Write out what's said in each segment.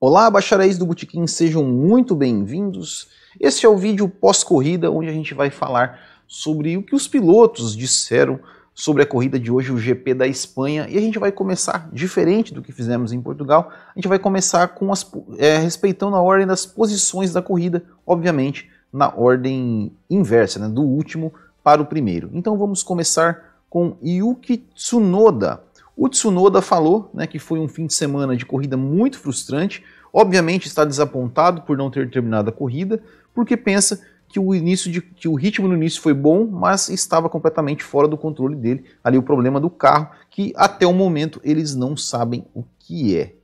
Olá, bacharéis do Botequim, sejam muito bem-vindos. Esse é o vídeo pós-corrida, onde a gente vai falar sobre o que os pilotos disseram sobre a corrida de hoje, o GP da Espanha, e a gente vai começar, diferente do que fizemos em Portugal, a gente vai começar com as, é, respeitando a ordem das posições da corrida, obviamente na ordem inversa, né, do último para o primeiro. Então vamos começar com Yuki Tsunoda, o Tsunoda falou né, que foi um fim de semana de corrida muito frustrante. Obviamente está desapontado por não ter terminado a corrida, porque pensa que o início de, que o ritmo no início foi bom, mas estava completamente fora do controle dele. Ali o problema do carro, que até o momento eles não sabem o que é.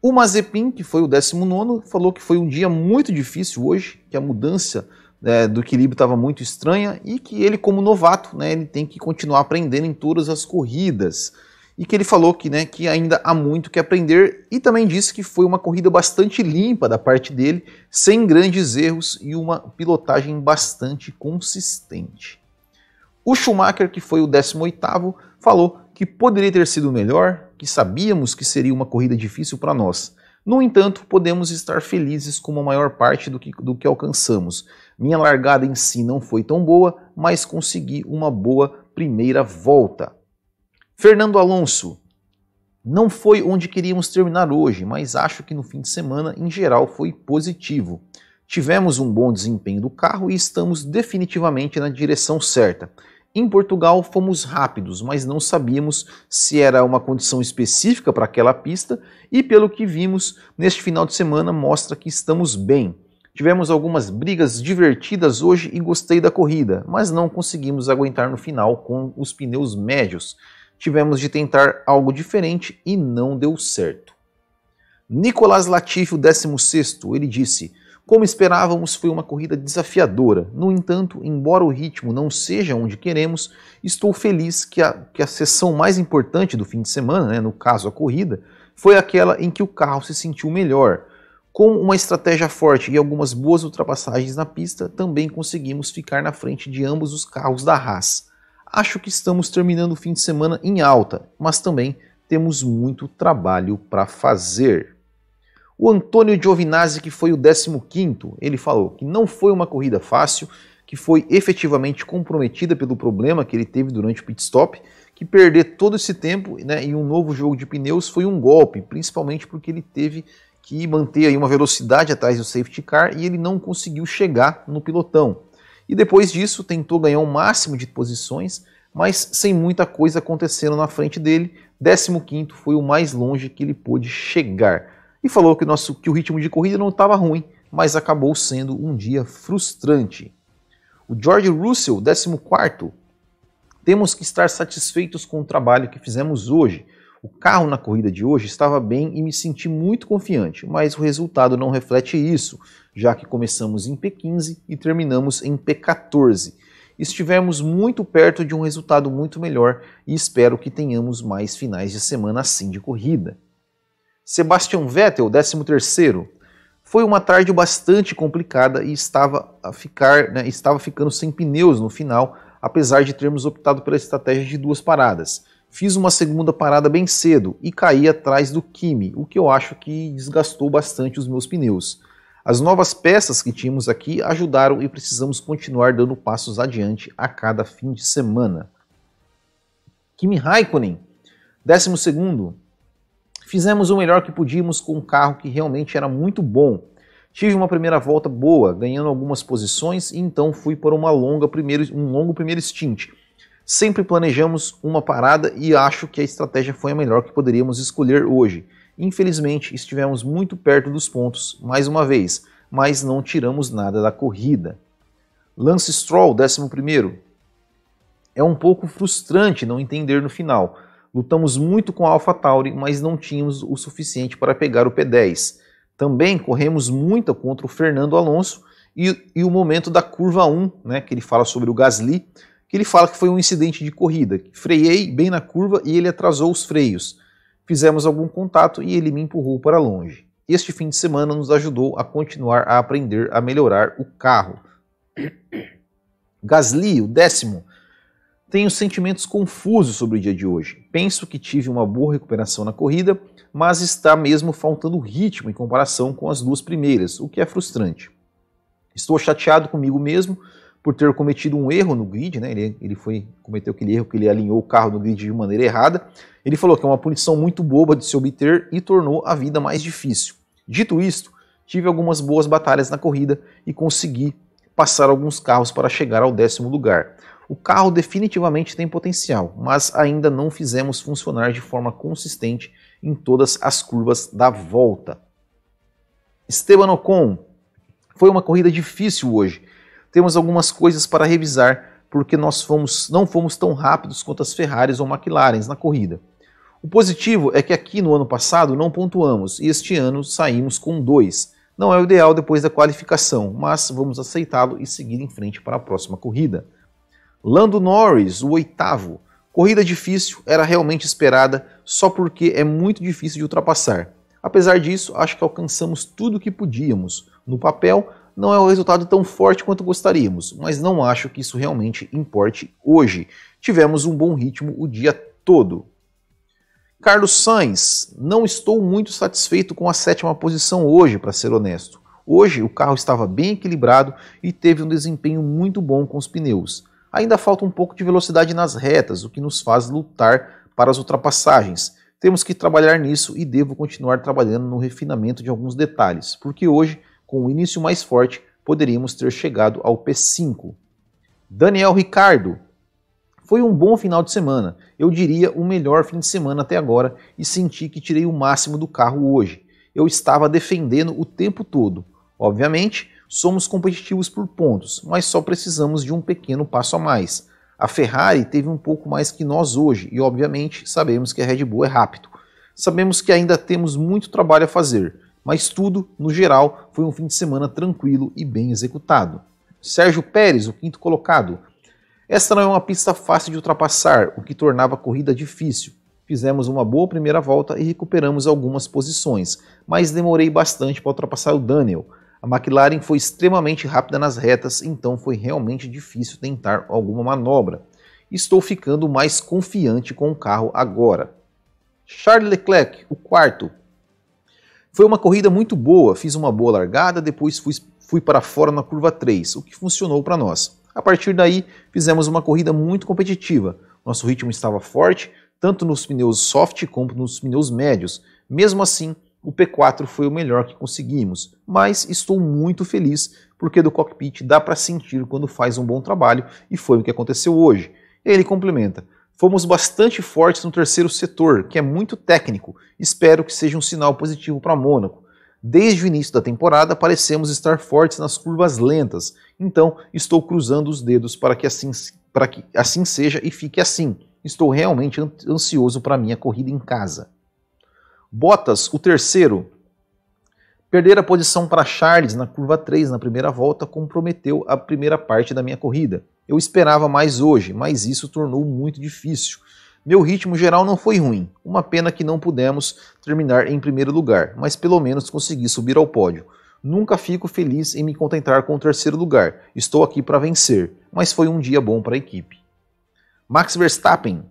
O Mazepin, que foi o 19, falou que foi um dia muito difícil hoje, que a mudança é, do equilíbrio estava muito estranha e que ele, como novato, né, ele tem que continuar aprendendo em todas as corridas e que ele falou que, né, que ainda há muito que aprender e também disse que foi uma corrida bastante limpa da parte dele, sem grandes erros e uma pilotagem bastante consistente. O Schumacher, que foi o 18º, falou que poderia ter sido melhor, que sabíamos que seria uma corrida difícil para nós. No entanto, podemos estar felizes com a maior parte do que, do que alcançamos. Minha largada em si não foi tão boa, mas consegui uma boa primeira volta. Fernando Alonso, não foi onde queríamos terminar hoje, mas acho que no fim de semana, em geral, foi positivo. Tivemos um bom desempenho do carro e estamos definitivamente na direção certa. Em Portugal fomos rápidos, mas não sabíamos se era uma condição específica para aquela pista, e pelo que vimos neste final de semana mostra que estamos bem. Tivemos algumas brigas divertidas hoje e gostei da corrida, mas não conseguimos aguentar no final com os pneus médios tivemos de tentar algo diferente e não deu certo. Nicolas Latifi, o 16, ele disse: Como esperávamos, foi uma corrida desafiadora. No entanto, embora o ritmo não seja onde queremos, estou feliz que a, que a sessão mais importante do fim de semana, né, no caso a corrida, foi aquela em que o carro se sentiu melhor. Com uma estratégia forte e algumas boas ultrapassagens na pista, também conseguimos ficar na frente de ambos os carros da Haas. Acho que estamos terminando o fim de semana em alta, mas também temos muito trabalho para fazer. O Antônio Giovinazzi, que foi o 15 ele falou que não foi uma corrida fácil, que foi efetivamente comprometida pelo problema que ele teve durante o pit stop, que perder todo esse tempo né, em um novo jogo de pneus foi um golpe, principalmente porque ele teve que manter aí uma velocidade atrás do safety car e ele não conseguiu chegar no pilotão e depois disso tentou ganhar o um máximo de posições, mas sem muita coisa acontecendo na frente dele. 15 foi o mais longe que ele pôde chegar. E falou que, nosso, que o ritmo de corrida não estava ruim, mas acabou sendo um dia frustrante. O George Russell, 14. Temos que estar satisfeitos com o trabalho que fizemos hoje. O carro na corrida de hoje estava bem e me senti muito confiante, mas o resultado não reflete isso, já que começamos em P15 e terminamos em P14. Estivemos muito perto de um resultado muito melhor e espero que tenhamos mais finais de semana assim de corrida. Sebastian Vettel, 13º, foi uma tarde bastante complicada e estava, a ficar, né, estava ficando sem pneus no final, apesar de termos optado pela estratégia de duas paradas. Fiz uma segunda parada bem cedo e caí atrás do Kimi, o que eu acho que desgastou bastante os meus pneus. As novas peças que tínhamos aqui ajudaram e precisamos continuar dando passos adiante a cada fim de semana. Kimi Raikkonen, 12. Fizemos o melhor que podíamos com um carro que realmente era muito bom. Tive uma primeira volta boa, ganhando algumas posições e então fui por uma longa primeiro, um longo primeiro stint, Sempre planejamos uma parada e acho que a estratégia foi a melhor que poderíamos escolher hoje. Infelizmente, estivemos muito perto dos pontos, mais uma vez, mas não tiramos nada da corrida. Lance Stroll, 11. É um pouco frustrante não entender no final. Lutamos muito com a AlphaTauri, mas não tínhamos o suficiente para pegar o P10. Também corremos muito contra o Fernando Alonso e, e o momento da curva 1, né, que ele fala sobre o Gasly, que ele fala que foi um incidente de corrida. Freiei bem na curva e ele atrasou os freios. Fizemos algum contato e ele me empurrou para longe. Este fim de semana nos ajudou a continuar a aprender a melhorar o carro. Gasly, o décimo. Tenho sentimentos confusos sobre o dia de hoje. Penso que tive uma boa recuperação na corrida, mas está mesmo faltando ritmo em comparação com as duas primeiras, o que é frustrante. Estou chateado comigo mesmo por ter cometido um erro no grid, né? Ele, ele foi cometeu aquele erro que ele alinhou o carro no grid de maneira errada. Ele falou que é uma punição muito boba de se obter e tornou a vida mais difícil. Dito isto, tive algumas boas batalhas na corrida e consegui passar alguns carros para chegar ao décimo lugar. O carro definitivamente tem potencial, mas ainda não fizemos funcionar de forma consistente em todas as curvas da volta. Esteban Ocon, foi uma corrida difícil hoje temos algumas coisas para revisar, porque nós fomos, não fomos tão rápidos quanto as Ferraris ou McLarens na corrida. O positivo é que aqui no ano passado não pontuamos e este ano saímos com dois. Não é o ideal depois da qualificação, mas vamos aceitá-lo e seguir em frente para a próxima corrida. Lando Norris, o oitavo. Corrida difícil, era realmente esperada, só porque é muito difícil de ultrapassar. Apesar disso, acho que alcançamos tudo o que podíamos no papel, não é um resultado tão forte quanto gostaríamos, mas não acho que isso realmente importe hoje. Tivemos um bom ritmo o dia todo. Carlos Sainz, não estou muito satisfeito com a sétima posição hoje, para ser honesto. Hoje o carro estava bem equilibrado e teve um desempenho muito bom com os pneus. Ainda falta um pouco de velocidade nas retas, o que nos faz lutar para as ultrapassagens. Temos que trabalhar nisso e devo continuar trabalhando no refinamento de alguns detalhes, porque hoje com um início mais forte, poderíamos ter chegado ao P5. Daniel Ricardo. Foi um bom final de semana, eu diria o melhor fim de semana até agora e senti que tirei o máximo do carro hoje. Eu estava defendendo o tempo todo. Obviamente, somos competitivos por pontos, mas só precisamos de um pequeno passo a mais. A Ferrari teve um pouco mais que nós hoje e, obviamente, sabemos que a Red Bull é rápido. Sabemos que ainda temos muito trabalho a fazer, mas tudo, no geral, foi um fim de semana tranquilo e bem executado. Sérgio Pérez, o quinto colocado. Esta não é uma pista fácil de ultrapassar, o que tornava a corrida difícil. Fizemos uma boa primeira volta e recuperamos algumas posições, mas demorei bastante para ultrapassar o Daniel. A McLaren foi extremamente rápida nas retas, então foi realmente difícil tentar alguma manobra. Estou ficando mais confiante com o carro agora. Charles Leclerc, o quarto, foi uma corrida muito boa, fiz uma boa largada, depois fui, fui para fora na curva 3, o que funcionou para nós. A partir daí, fizemos uma corrida muito competitiva. Nosso ritmo estava forte, tanto nos pneus soft como nos pneus médios. Mesmo assim, o P4 foi o melhor que conseguimos, mas estou muito feliz porque do cockpit dá para sentir quando faz um bom trabalho e foi o que aconteceu hoje. Ele complementa: fomos bastante fortes no terceiro setor, que é muito técnico. Espero que seja um sinal positivo para Mônaco. Desde o início da temporada, parecemos estar fortes nas curvas lentas, então estou cruzando os dedos para que assim, para que assim seja e fique assim. Estou realmente ansioso para minha corrida em casa. Bottas, o terceiro. Perder a posição para Charles na curva 3 na primeira volta comprometeu a primeira parte da minha corrida. Eu esperava mais hoje, mas isso tornou muito difícil. Meu ritmo geral não foi ruim, uma pena que não pudemos terminar em primeiro lugar, mas pelo menos consegui subir ao pódio. Nunca fico feliz em me contentar com o terceiro lugar, estou aqui para vencer, mas foi um dia bom para a equipe. Max Verstappen.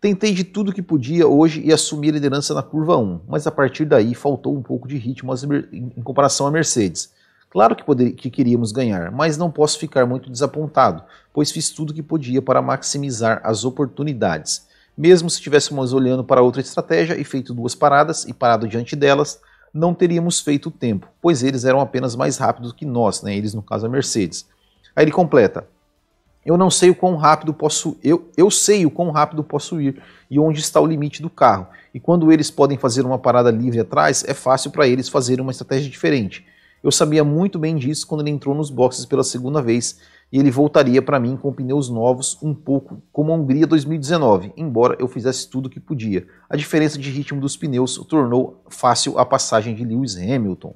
Tentei de tudo que podia hoje e assumi a liderança na curva 1, mas a partir daí faltou um pouco de ritmo em comparação à Mercedes. Claro que, poder, que queríamos ganhar, mas não posso ficar muito desapontado, pois fiz tudo o que podia para maximizar as oportunidades. Mesmo se estivéssemos olhando para outra estratégia e feito duas paradas e parado diante delas, não teríamos feito o tempo, pois eles eram apenas mais rápidos que nós, né? eles no caso a Mercedes. Aí ele completa: Eu não sei o quão rápido posso eu, eu sei o quão rápido posso ir e onde está o limite do carro. E quando eles podem fazer uma parada livre atrás, é fácil para eles fazerem uma estratégia diferente eu sabia muito bem disso quando ele entrou nos boxes pela segunda vez e ele voltaria para mim com pneus novos, um pouco como a Hungria 2019, embora eu fizesse tudo o que podia. A diferença de ritmo dos pneus tornou fácil a passagem de Lewis Hamilton.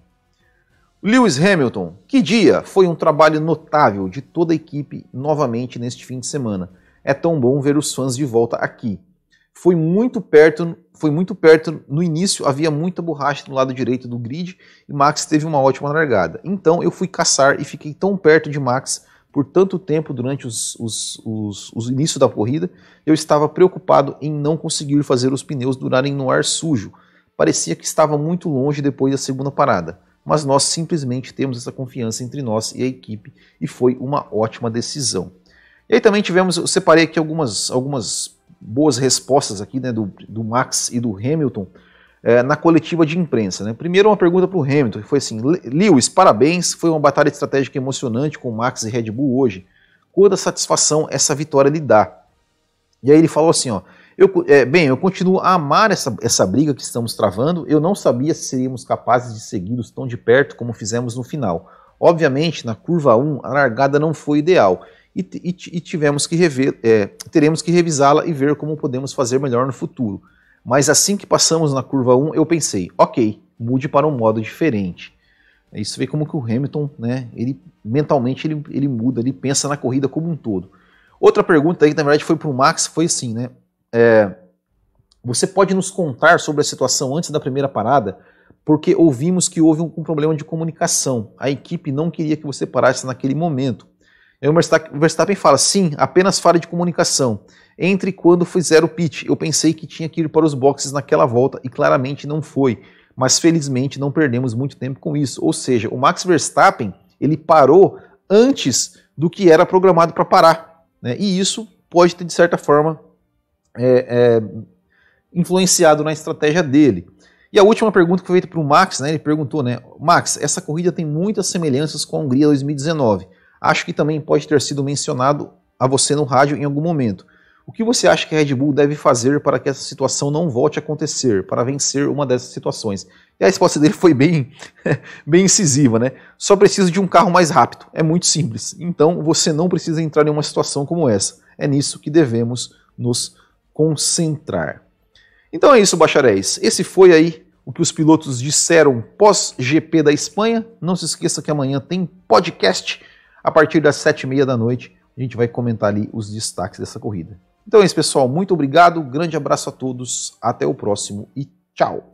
Lewis Hamilton, que dia! Foi um trabalho notável de toda a equipe novamente neste fim de semana. É tão bom ver os fãs de volta aqui foi muito perto, foi muito perto no início, havia muita borracha no lado direito do grid e Max teve uma ótima largada. Então eu fui caçar e fiquei tão perto de Max por tanto tempo durante os, os, os, os inícios da corrida, eu estava preocupado em não conseguir fazer os pneus durarem no ar sujo. Parecia que estava muito longe depois da segunda parada, mas nós simplesmente temos essa confiança entre nós e a equipe e foi uma ótima decisão. E aí também tivemos, eu separei aqui algumas, algumas boas respostas aqui né, do, do Max e do Hamilton é, na coletiva de imprensa. Né? Primeiro, uma pergunta para o Hamilton, que foi assim: Lewis, parabéns, foi uma batalha estratégica emocionante com Max e Red Bull hoje. Quanta satisfação essa vitória lhe dá. E aí ele falou assim: ó, eu, é, bem, eu continuo a amar essa, essa briga que estamos travando. Eu não sabia se seríamos capazes de segui-los tão de perto como fizemos no final. Obviamente, na curva 1, a largada não foi ideal e, e, e tivemos que rever, é, teremos que revisá-la e ver como podemos fazer melhor no futuro. Mas assim que passamos na curva 1, eu pensei, ok, mude para um modo diferente. Isso vê como que o Hamilton, né, ele mentalmente ele, ele muda, ele pensa na corrida como um todo. Outra pergunta aí que na verdade foi para o Max foi assim, né? É, você pode nos contar sobre a situação antes da primeira parada? Porque ouvimos que houve um, um problema de comunicação. A equipe não queria que você parasse naquele momento o Verstappen fala: sim, apenas falha de comunicação. Entre quando fizer o pit, eu pensei que tinha que ir para os boxes naquela volta e claramente não foi. Mas felizmente não perdemos muito tempo com isso. Ou seja, o Max Verstappen ele parou antes do que era programado para parar. Né? E isso pode ter, de certa forma, é, é, influenciado na estratégia dele. E a última pergunta que foi feita para o Max, né, ele perguntou, né, Max, essa corrida tem muitas semelhanças com a Hungria 2019. Acho que também pode ter sido mencionado a você no rádio em algum momento. O que você acha que a Red Bull deve fazer para que essa situação não volte a acontecer, para vencer uma dessas situações? E a resposta dele foi bem, bem incisiva, né? Só preciso de um carro mais rápido. É muito simples. Então você não precisa entrar em uma situação como essa. É nisso que devemos nos concentrar. Então é isso, bacharéis. Esse foi aí o que os pilotos disseram pós-GP da Espanha. Não se esqueça que amanhã tem podcast a partir das sete e meia da noite, a gente vai comentar ali os destaques dessa corrida. Então é isso, pessoal. Muito obrigado, grande abraço a todos, até o próximo e tchau!